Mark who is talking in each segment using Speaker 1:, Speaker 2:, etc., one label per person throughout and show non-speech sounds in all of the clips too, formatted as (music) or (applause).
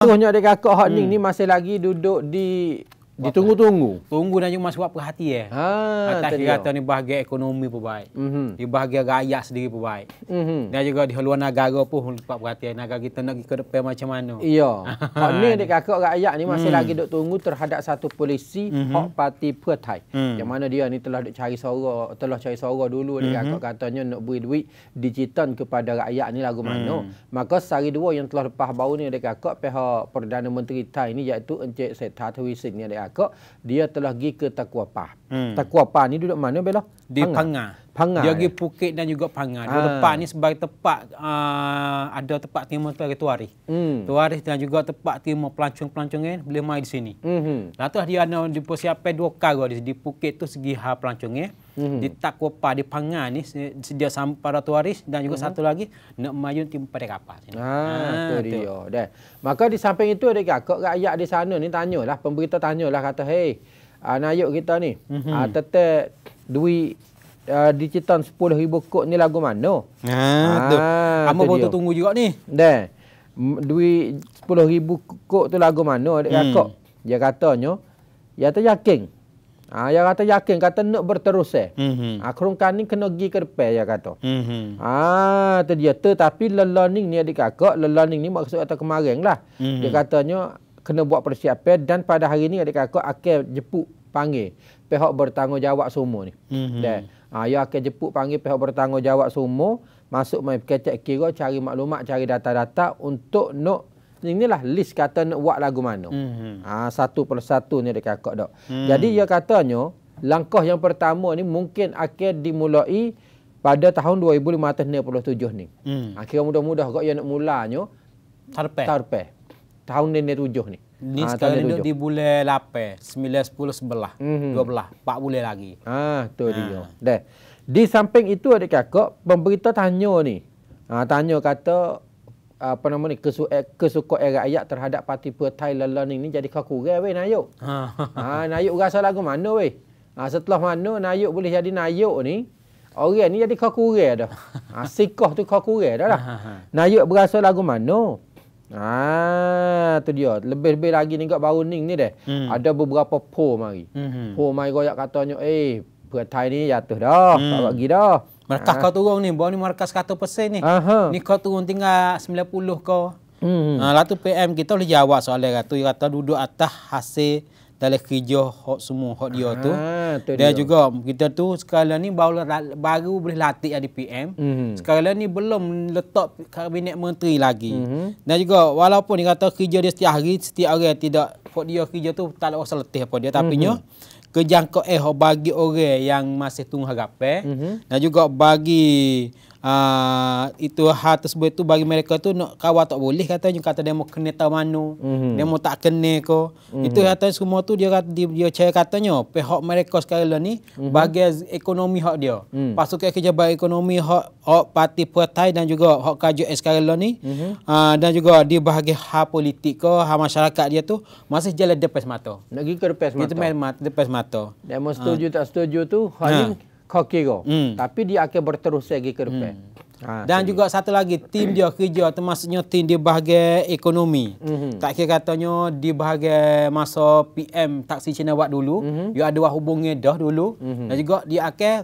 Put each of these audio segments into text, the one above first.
Speaker 1: Seterusnya adik kakak hak hmm. ni masih lagi duduk di Ditunggu-tunggu.
Speaker 2: Tunggu dan cuma sebab perhati eh. Ha, Atas dia kata ni bahagia ekonomi pun baik. Mm-hmm. Di bahagia rakyat sendiri pun baik. Mm-hmm. Dan juga di luar negara pun sebab perhati eh. Negara kita nak ke depan macam mana. Ya. (laughs) Hak ni adik
Speaker 1: kakak rakyat ni masih mm. lagi duk tunggu terhadap satu polisi mm-hmm. Hak Parti Pertai. Mm. Yang mana dia ni telah duk cari sorok, telah cari sorok dulu adik mm-hmm. kakak katanya nak beri duit digital kepada rakyat ni lagu mana. Mm. Maka sehari dua yang telah lepas baru ni adik kakak pihak Perdana Menteri Thai ni iaitu Encik Setatwisin ni adik kakak neraka dia telah pergi ke takwa pa hmm. takwa pah ni duduk mana bela di pangah Pangai. Dia pergi Phuket dan juga Pangai. Ha. Lepas ah. ni
Speaker 2: sebagai tempat uh, ada tempat timur tu Tuari. Hmm. Tuari dan juga tempat timur pelancong-pelancong kan boleh main di sini. Mm -hmm. lah tu dia ada dipersiapkan dua kargo di, di Phuket tu segi hal pelancong ya. Mm -hmm. Di Takwapa, di Pangan ni, dia sampai para tuaris
Speaker 1: dan juga mm -hmm. satu lagi, nak main tim pada kapal. Haa, ah, ah tu dia. Dah. Maka di samping itu, ada kakak rakyat di sana ni tanyalah, pemberita tanyalah, kata, hei, uh, Nayuk kita ni, mm -hmm. uh, tetap duit uh, di Cetan 10,000 kot ni lagu mana? Ah, ah, tu. Apa pun tu tunggu juga ni. Dan, duit 10,000 kot tu lagu mana? Dia hmm. kok. Dia katanya, dia tu yakin. Ah, ha, dia kata yakin, kata nak berterus eh. Mm -hmm. Akhirnya ah, ni kena pergi ke depan, dia kata. Mm -hmm. Ah, tu dia. Tetapi lelaning ni adik kakak, lelaning ni maksud kata kemarin lah. -hmm. Dia katanya, kena buat persiapan dan pada hari ni adik kakak akan jeput panggil. Pihak bertanggungjawab semua ni. Mm -hmm. Ha, ah, ia akan jemput panggil pihak bertanggungjawab semua. Masuk main kecek kira, cari maklumat, cari data-data untuk nak Inilah list kata nak buat lagu mana. Mm-hmm. Ha, satu per satu ni dia kakak dok. Mm. Jadi ia katanya, langkah yang pertama ni mungkin akan dimulai pada tahun 2567 ni. Mm. Ha, kira mudah-mudah kot yang nak mulanya. Tarpeh. Tarpeh. Tahun ni ni tujuh ni. Ni ha, sekarang ni di
Speaker 2: bulan 8, 9, 10, 11, mm-hmm. 12,
Speaker 1: 4 bulan lagi. Ah, ha, tu ha. dia. Dah. Di samping itu adik kakak, pemberita tanya ni. ha, ah, tanya kata apa nama ni kesu eh, kesukuk era ayat terhadap parti Pertai Lalani ni jadi kau kurang weh Nayuk. Ha. ha (laughs) Nayuk rasa lagu mana weh? Ha, setelah mana Nayuk boleh jadi Nayuk ni? Orang ni jadi kau kurang dah. Ha, (laughs) sikah tu kau kurang dah lah. Ha, ha, ha. Nayuk berasa lagu mana? Ah tu dia. Lebih-lebih lagi ni kat baru ning ni deh. Hmm. Ada beberapa po mari. Hmm. Po mai royak katanya eh Pertai ni jatuh dah. Hmm. Tak bagi dah.
Speaker 2: Markas ha. Ah. kau turun
Speaker 1: ni. bau ni markas
Speaker 2: kata pesen ni. Aha. Ni kau turun tinggal 90 kau. Hmm. Ha, lah tu PM kita boleh jawab soalan kata. kata duduk atas hasil dalam kerja hok semua hok dia tu.
Speaker 1: tu dia, dia juga
Speaker 2: kita tu sekarang ni baru baru boleh latih ada PM. Mhm. Sekarang ni belum letak kabinet menteri lagi. Mm Dan juga walaupun dia kata kerja dia setiap hari setiap hari tidak hok dia kerja tu tak ada letih apa dia tapi nya mm -hmm. kejangkau eh bagi orang yang masih tunggu harapan eh. mm dan juga bagi Ah, itu hal tersebut tu bagi mereka tu nak kawal tak boleh katanya kata demo kena tahu mana demo mm-hmm. tak kena ko mm-hmm. itu kata semua tu dia kata dia, dia cakap katanya pihak mereka sekarang ni mm-hmm. bagi ekonomi hak dia mm. pasukan kerja bagi ekonomi hak hak parti partai dan juga hak kaju sekarang ni mm-hmm. aa, ah, dan juga di bahagian hak politik ko hak masyarakat dia tu masih jalan depan mata nak pergi ke depan mata depan mata demo setuju aa. Ah.
Speaker 1: tak setuju tu hak ha
Speaker 2: kokiro hmm. tapi dia akan berterusan lagi ke depan. Hmm. Ha, dan juga satu lagi tim dia kerja termasuknya tim di bahagian ekonomi. Mm -hmm. Tak kira katanya di bahagian masa PM taksi cina buat dulu, mm -hmm. dia ada hubungnya dah dulu mm -hmm. dan juga dia akan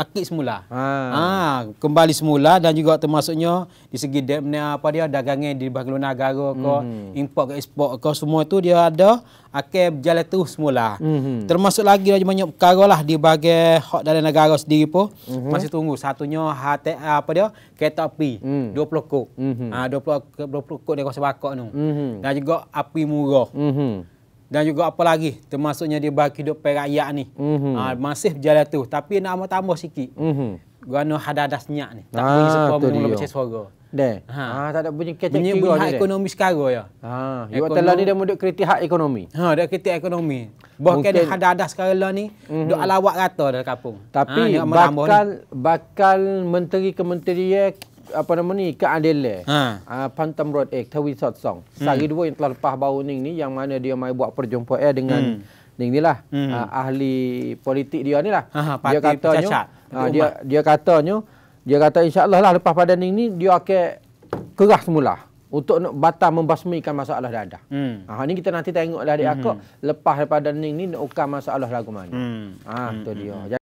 Speaker 2: Akit semula. Ha. ha kembali semula dan juga termasuknya di segi dia demne apa dia dagangan di bahagian negara ke hmm. import ke ekspor ke semua tu dia ada akan berjalan terus semula. Hmm. Termasuk lagi ada banyak perkara lah di bahagian hak dalam negara sendiri pun hmm. masih tunggu. Satunya HT apa dia kereta api hmm. 20 kok. Hmm. Ha 20 20 kok dia kuasa bakok tu. Hmm. Dan juga api murah. Hmm dan juga apa lagi termasuknya di bahagian kehidupan rakyat ni. Mm -hmm. ha, masih berjalan tu tapi nak tambah sikit. Mm -hmm. Guna hadadas nyak ni.
Speaker 1: Tak ah, boleh sepa mula macam suara. Deh. Ha. ha. tak ada bunyi kereta kira ni. Bunyi ekonomi sekarang ya. Ha. Ekonom... Ibu telah ni dia mudah kritik hak ekonomi. Ha, dia kritik ekonomi.
Speaker 2: Bahkan Mungkin... dia
Speaker 1: ada sekarang lah ni. Mm -hmm. Dia alawak
Speaker 2: rata dah kapung. Tapi ha, bakal,
Speaker 1: bakal menteri kementerian apa nama ni keadilan. Ha. Uh, ah, Pantam Road X Tawi Sot Song. Hmm. Sehari hmm. dua yang telah lepas baru ni ni yang mana dia mai buat perjumpaan eh, dengan hmm. ni lah hmm. uh, ahli politik dia ni lah. Aha, ha, dia katanya uh, ah, dia dia katanya dia kata insyaallah lah lepas pada ni ni dia akan kerah semula untuk nak batal membasmikan masalah dah ada. Hmm. Ha ni kita nanti tengoklah dia hmm. akak lepas daripada ning ni nak ukar masalah lagu mana. Hmm.
Speaker 2: Ha tu hmm, dia. Hmm. hmm.